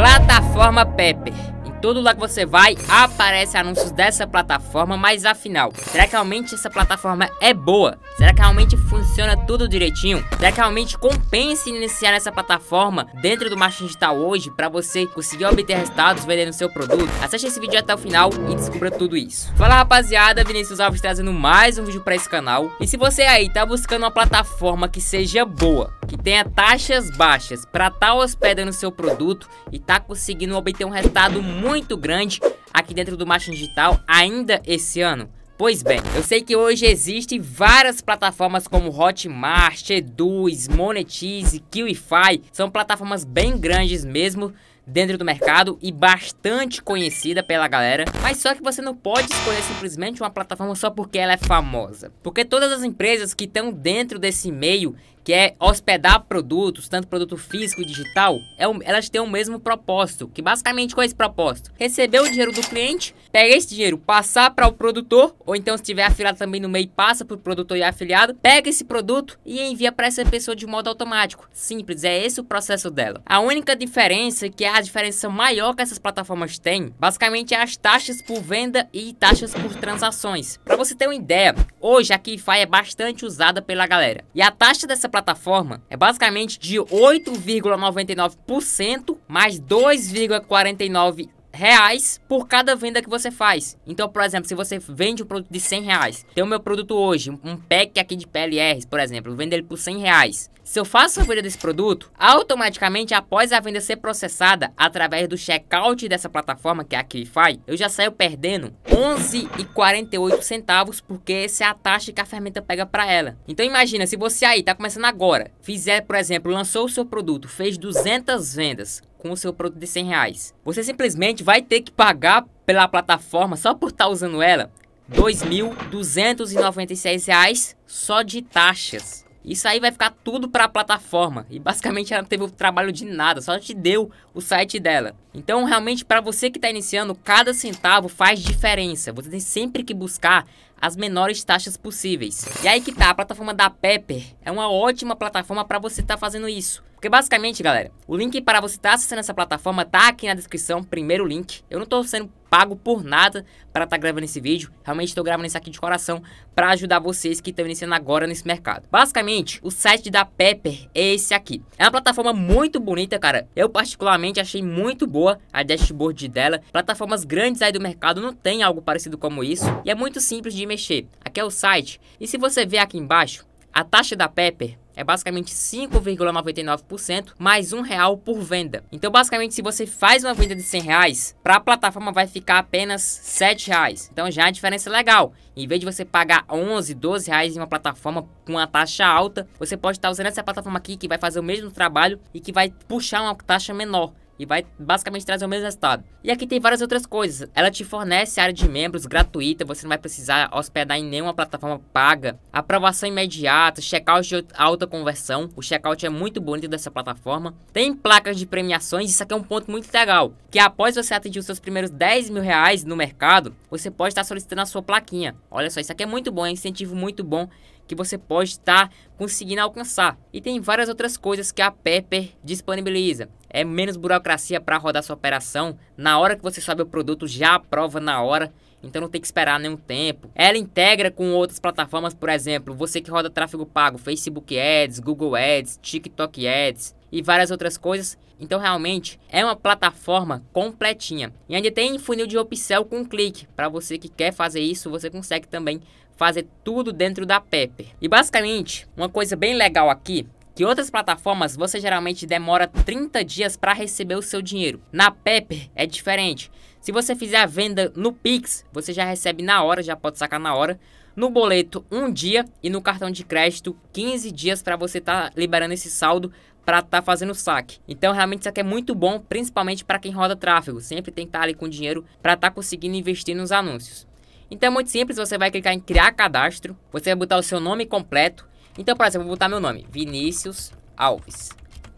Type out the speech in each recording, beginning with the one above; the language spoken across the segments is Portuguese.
Plataforma Pepper. Em todo lugar que você vai, aparece anúncios dessa plataforma, mas afinal, será que realmente essa plataforma é boa? Será que realmente funciona tudo direitinho? Será que realmente compensa iniciar essa plataforma dentro do marketing digital hoje para você conseguir obter resultados vendendo seu produto? Assista esse vídeo até o final e descubra tudo isso. Fala rapaziada, Vinícius Alves trazendo mais um vídeo para esse canal. E se você aí tá buscando uma plataforma que seja boa, que tenha taxas baixas para estar tá hospedando no seu produto e tá conseguindo obter um resultado muito grande aqui dentro do marketing digital ainda esse ano? Pois bem, eu sei que hoje existem várias plataformas como Hotmart, Eduz, Monetize, Qify, são plataformas bem grandes mesmo dentro do mercado e bastante conhecida pela galera, mas só que você não pode escolher simplesmente uma plataforma só porque ela é famosa, porque todas as empresas que estão dentro desse meio que é hospedar produtos, tanto produto físico e digital, é um, elas têm o mesmo propósito, que basicamente qual é esse propósito? Receber o dinheiro do cliente, pegar esse dinheiro, passar para o produtor, ou então se tiver afiliado também no meio, passa para o produtor e afiliado, pega esse produto e envia para essa pessoa de modo automático. Simples, é esse o processo dela. A única diferença, é que é a diferença maior que essas plataformas têm, basicamente é as taxas por venda e taxas por transações. Para você ter uma ideia, hoje a KeyFi é bastante usada pela galera. E a taxa dessa plataforma plataforma é basicamente de 8,99% mais 2,49 reais por cada venda que você faz. Então, por exemplo, se você vende um produto de 100 reais, tem o meu produto hoje, um pack aqui de PLRs, por exemplo, vendo ele por 100 reais. Se eu faço a venda desse produto, automaticamente após a venda ser processada através do checkout dessa plataforma, que é a Qify, eu já saio perdendo 11,48 centavos, porque essa é a taxa que a ferramenta pega para ela. Então imagina, se você aí tá começando agora, fizer, por exemplo, lançou o seu produto, fez 200 vendas, com o seu produto de 100 reais. Você simplesmente vai ter que pagar pela plataforma só por estar tá usando ela R$ 2.296 só de taxas. Isso aí vai ficar tudo para a plataforma e basicamente ela não teve o trabalho de nada, só te deu o site dela. Então realmente para você que está iniciando, cada centavo faz diferença. Você tem sempre que buscar as menores taxas possíveis. E aí que tá, a plataforma da Pepper é uma ótima plataforma para você estar tá fazendo isso. Porque basicamente, galera, o link para você estar tá acessando essa plataforma tá aqui na descrição, primeiro link. Eu não tô sendo pago por nada para estar tá gravando esse vídeo. Realmente estou gravando isso aqui de coração para ajudar vocês que estão iniciando agora nesse mercado. Basicamente, o site da Pepper é esse aqui. É uma plataforma muito bonita, cara. Eu particularmente achei muito boa a dashboard dela. Plataformas grandes aí do mercado não tem algo parecido como isso. E é muito simples de mexer. Aqui é o site. E se você ver aqui embaixo, a taxa da Pepper é basicamente 5,99% mais um real por venda. Então, basicamente, se você faz uma venda de 100 reais, para a plataforma vai ficar apenas 7 reais. Então, já é a diferença legal. Em vez de você pagar 11, 12 reais em uma plataforma com uma taxa alta, você pode estar usando essa plataforma aqui que vai fazer o mesmo trabalho e que vai puxar uma taxa menor e vai basicamente trazer o mesmo resultado. E aqui tem várias outras coisas. Ela te fornece área de membros gratuita, você não vai precisar hospedar em nenhuma plataforma paga. Aprovação imediata, checkout de alta conversão. O checkout é muito bonito dessa plataforma. Tem placas de premiações, isso aqui é um ponto muito legal. Que após você atingir os seus primeiros 10 mil reais no mercado, você pode estar solicitando a sua plaquinha. Olha só, isso aqui é muito bom, é um incentivo muito bom que você pode estar conseguindo alcançar. E tem várias outras coisas que a Pepper disponibiliza é menos burocracia para rodar sua operação. Na hora que você sobe o produto, já aprova na hora. Então não tem que esperar nenhum tempo. Ela integra com outras plataformas, por exemplo, você que roda tráfego pago, Facebook Ads, Google Ads, TikTok Ads e várias outras coisas. Então realmente é uma plataforma completinha. E ainda tem funil de upsell com clique. Para você que quer fazer isso, você consegue também fazer tudo dentro da Pepper. E basicamente, uma coisa bem legal aqui que outras plataformas você geralmente demora 30 dias para receber o seu dinheiro. Na Pepper é diferente. Se você fizer a venda no Pix, você já recebe na hora, já pode sacar na hora. No boleto, um dia e no cartão de crédito, 15 dias para você estar tá liberando esse saldo para estar tá fazendo saque. Então, realmente isso aqui é muito bom, principalmente para quem roda tráfego. Sempre tem que estar tá ali com dinheiro para estar tá conseguindo investir nos anúncios. Então é muito simples, você vai clicar em criar cadastro, você vai botar o seu nome completo, então, por exemplo, vou botar meu nome. Vinícius Alves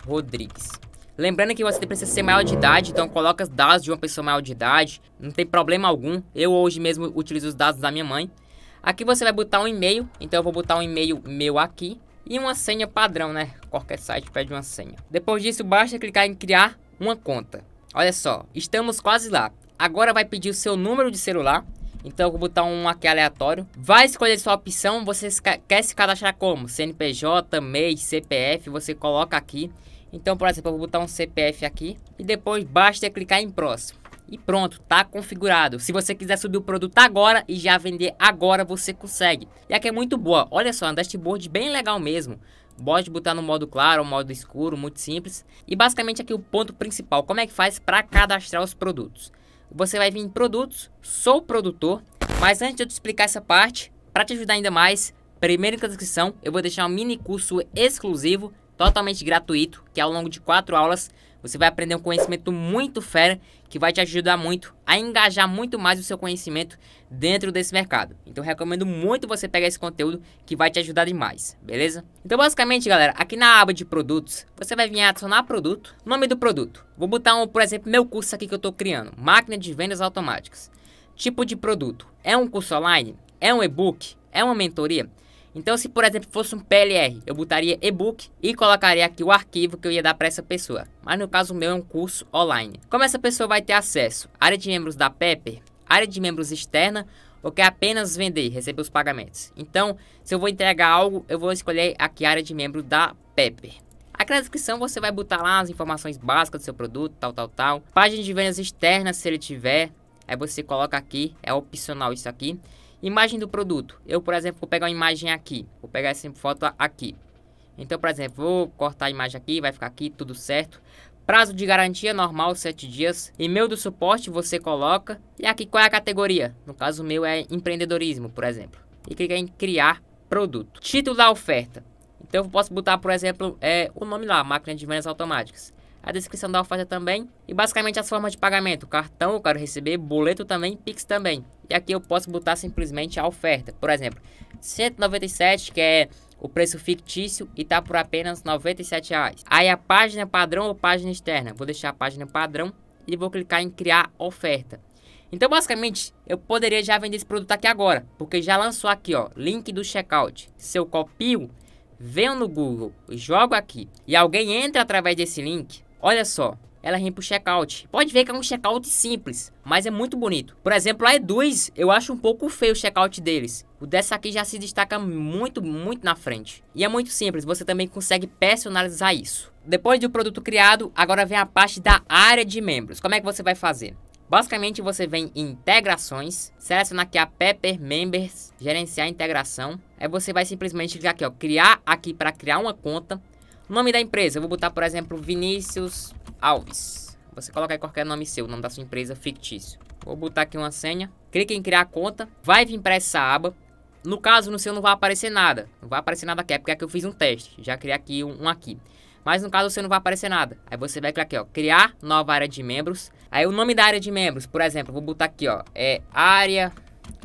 Rodrigues. Lembrando que você precisa ser maior de idade, então coloca os dados de uma pessoa maior de idade. Não tem problema algum. Eu hoje mesmo utilizo os dados da minha mãe. Aqui você vai botar um e-mail. Então eu vou botar um e-mail meu aqui. E uma senha padrão, né? Qualquer site pede uma senha. Depois disso, basta clicar em criar uma conta. Olha só, estamos quase lá. Agora vai pedir o seu número de celular então eu vou botar um aqui aleatório. Vai escolher sua opção, você quer se cadastrar como? CNPJ, MEI, CPF, você coloca aqui. Então, por exemplo, eu vou botar um CPF aqui e depois basta clicar em próximo. E pronto, tá configurado. Se você quiser subir o produto agora e já vender agora, você consegue. E aqui é muito boa. Olha só, é um dashboard bem legal mesmo. Pode botar no modo claro, modo escuro, muito simples. E basicamente aqui o ponto principal, como é que faz para cadastrar os produtos você vai vir em produtos, sou produtor, mas antes de eu te explicar essa parte, para te ajudar ainda mais, primeiro na descrição eu vou deixar um mini curso exclusivo totalmente gratuito, que ao longo de quatro aulas você vai aprender um conhecimento muito fera que vai te ajudar muito a engajar muito mais o seu conhecimento dentro desse mercado. Então recomendo muito você pegar esse conteúdo que vai te ajudar demais, beleza? Então basicamente, galera, aqui na aba de produtos, você vai vir adicionar produto, nome do produto. Vou botar um, por exemplo, meu curso aqui que eu estou criando, máquina de vendas automáticas. Tipo de produto, é um curso online? É um e-book? É uma mentoria? Então, se por exemplo fosse um PLR, eu botaria e-book e colocaria aqui o arquivo que eu ia dar para essa pessoa. Mas no caso meu é um curso online. Como essa pessoa vai ter acesso? Área de membros da Pepper, área de membros externa ou quer apenas vender, receber os pagamentos. Então, se eu vou entregar algo, eu vou escolher aqui a área de membro da Pepper. Aqui na descrição você vai botar lá as informações básicas do seu produto, tal, tal, tal. Página de vendas externa, se ele tiver. Aí você coloca aqui, é opcional isso aqui. Imagem do produto. Eu, por exemplo, vou pegar uma imagem aqui. Vou pegar essa foto aqui. Então, por exemplo, vou cortar a imagem aqui, vai ficar aqui, tudo certo. Prazo de garantia é normal, 7 dias. E-mail do suporte você coloca. E aqui qual é a categoria? No caso meu é empreendedorismo, por exemplo. E clica em criar produto. Título da oferta. Então eu posso botar, por exemplo, é, o nome lá, máquina de vendas automáticas a descrição da oferta também e basicamente as formas de pagamento, cartão eu quero receber, boleto também, Pix também. E aqui eu posso botar simplesmente a oferta, por exemplo, 197 que é o preço fictício e tá por apenas 97 reais. Aí a página padrão ou página externa, vou deixar a página padrão e vou clicar em criar oferta. Então basicamente eu poderia já vender esse produto aqui agora, porque já lançou aqui ó, link do checkout. Se eu copio, venho no Google, jogo aqui e alguém entra através desse link, Olha só, ela rim pro checkout. Pode ver que é um checkout simples, mas é muito bonito. Por exemplo, a E2, eu acho um pouco feio o checkout deles. O dessa aqui já se destaca muito, muito na frente. E é muito simples, você também consegue personalizar isso. Depois do produto criado, agora vem a parte da área de membros. Como é que você vai fazer? Basicamente, você vem em integrações, seleciona aqui a Pepper Members, gerenciar a integração. Aí você vai simplesmente clicar aqui, ó, criar aqui para criar uma conta. Nome da empresa, eu vou botar, por exemplo, Vinícius Alves. Você coloca aí qualquer nome seu, o nome da sua empresa fictício. Vou botar aqui uma senha. Clique em criar conta. Vai vir para essa aba. No caso, no seu não vai aparecer nada. Não vai aparecer nada aqui, é porque aqui eu fiz um teste. Já criei aqui um, um aqui. Mas no caso, você não vai aparecer nada. Aí você vai clicar aqui, ó. Criar nova área de membros. Aí o nome da área de membros, por exemplo, vou botar aqui, ó. É área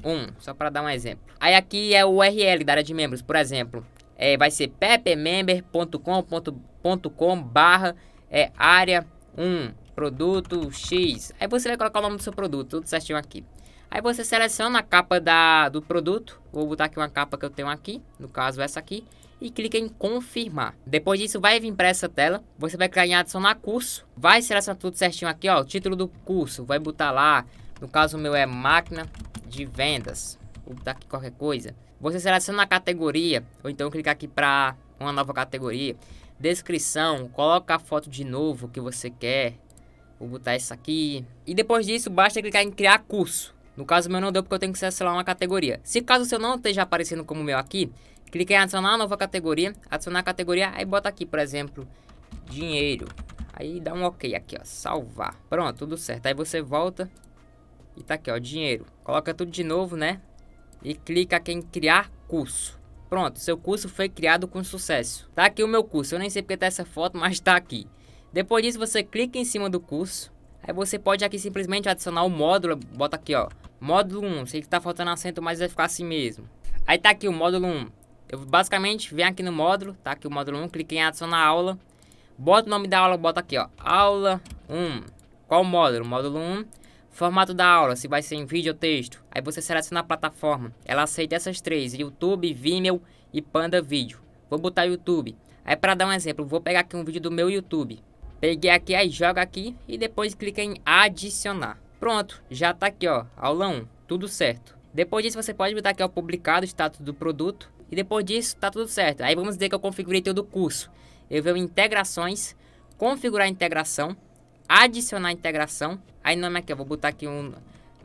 1, só para dar um exemplo. Aí aqui é o URL da área de membros, por exemplo é, vai ser pepmember.com.com barra é, área 1 produto X. Aí você vai colocar o nome do seu produto, tudo certinho aqui. Aí você seleciona a capa da, do produto. Vou botar aqui uma capa que eu tenho aqui, no caso essa aqui. E clica em confirmar. Depois disso vai vir para essa tela. Você vai clicar em adicionar curso. Vai selecionar tudo certinho aqui, ó. O título do curso. Vai botar lá. No caso o meu é máquina de vendas. Vou botar aqui qualquer coisa. Você seleciona a categoria, ou então clicar aqui para uma nova categoria. Descrição, coloca a foto de novo que você quer. Vou botar isso aqui. E depois disso, basta clicar em criar curso. No caso meu não deu porque eu tenho que selecionar uma categoria. Se caso seu não esteja aparecendo como o meu aqui, clique em adicionar uma nova categoria, adicionar a categoria, aí bota aqui, por exemplo, dinheiro. Aí dá um ok aqui, ó, salvar. Pronto, tudo certo. Aí você volta e tá aqui, ó, dinheiro. Coloca tudo de novo, né? e clica aqui em criar curso. Pronto, seu curso foi criado com sucesso. Tá aqui o meu curso, eu nem sei porque tá essa foto, mas tá aqui. Depois disso você clica em cima do curso, aí você pode aqui simplesmente adicionar o módulo, bota aqui ó, módulo 1, sei que tá faltando acento, mas vai ficar assim mesmo. Aí tá aqui o módulo 1, eu basicamente venho aqui no módulo, tá aqui o módulo 1, clique em adicionar aula, bota o nome da aula, bota aqui ó, aula 1. Qual módulo? Módulo 1. Formato da aula, se vai ser em vídeo ou texto. Aí você seleciona a plataforma. Ela aceita essas três: YouTube, Vimeo e Panda Vídeo. Vou botar YouTube. Aí para dar um exemplo, vou pegar aqui um vídeo do meu YouTube. Peguei aqui, aí joga aqui e depois clica em adicionar. Pronto, já tá aqui ó, aula 1, tudo certo. Depois disso você pode botar aqui ó, publicado, o status do produto. E depois disso tá tudo certo. Aí vamos dizer que eu configurei todo o curso. Eu venho em integrações, configurar a integração, adicionar a integração, Aí nome aqui, eu vou botar aqui um...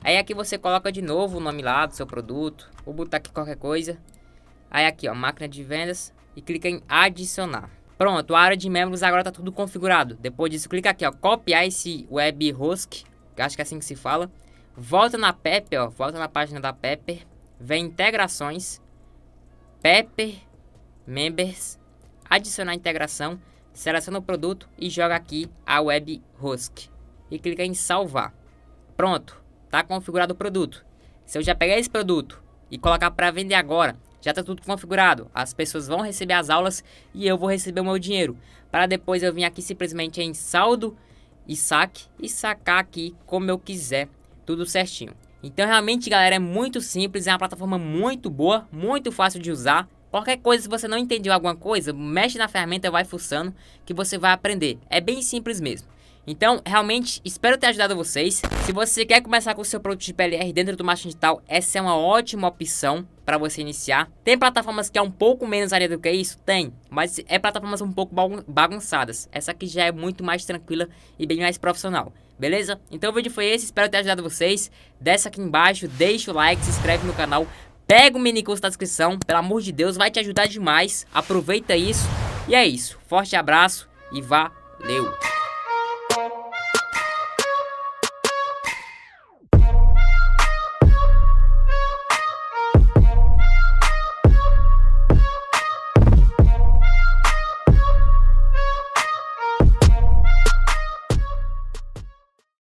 Aí aqui você coloca de novo o nome lá do seu produto. Vou botar aqui qualquer coisa. Aí aqui, ó, máquina de vendas. E clica em adicionar. Pronto, a área de membros agora tá tudo configurado. Depois disso, clica aqui, ó, copiar esse web host, que acho que é assim que se fala. Volta na Pepper, ó, volta na página da Pepper. Vem integrações. Pepper, members, adicionar integração. Seleciona o produto e joga aqui a web host e clica em salvar. Pronto, tá configurado o produto. Se eu já pegar esse produto e colocar para vender agora, já está tudo configurado. As pessoas vão receber as aulas e eu vou receber o meu dinheiro. Para depois eu vir aqui simplesmente em saldo e saque e sacar aqui como eu quiser, tudo certinho. Então realmente galera, é muito simples, é uma plataforma muito boa, muito fácil de usar. Qualquer coisa, se você não entendeu alguma coisa, mexe na ferramenta, vai fuçando, que você vai aprender. É bem simples mesmo. Então, realmente, espero ter ajudado vocês. Se você quer começar com o seu produto de PLR dentro do marketing digital, essa é uma ótima opção para você iniciar. Tem plataformas que é um pouco menos área do que isso? Tem, mas é plataformas um pouco bagunçadas. Essa aqui já é muito mais tranquila e bem mais profissional. Beleza? Então o vídeo foi esse, espero ter ajudado vocês. Desce aqui embaixo, deixa o like, se inscreve no canal, pega o mini curso da descrição, pelo amor de Deus, vai te ajudar demais. Aproveita isso. E é isso. Forte abraço e valeu!